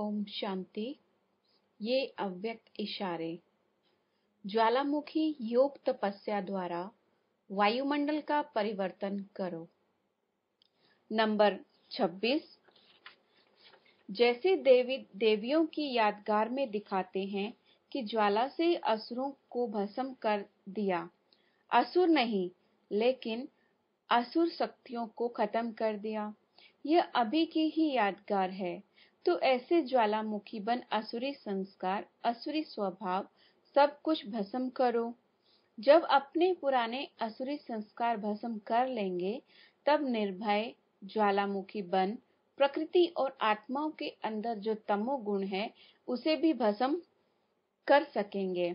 ओम शांति ये अव्यक्त इशारे ज्वालामुखी योग तपस्या द्वारा वायुमंडल का परिवर्तन करो नंबर 26 जैसे देवी देवियों की यादगार में दिखाते हैं कि ज्वाला से असुरों को भस्म कर दिया असुर नहीं लेकिन असुर शक्तियों को खत्म कर दिया यह अभी की ही यादगार है तो ऐसे ज्वालामुखी बन असुरी संस्कार असुरी स्वभाव सब कुछ भस्म करो जब अपने पुराने असुरी संस्कार भस्म कर लेंगे तब निर्भय ज्वालामुखी बन प्रकृति और आत्माओं के अंदर जो तमो गुण है उसे भी भस्म कर सकेंगे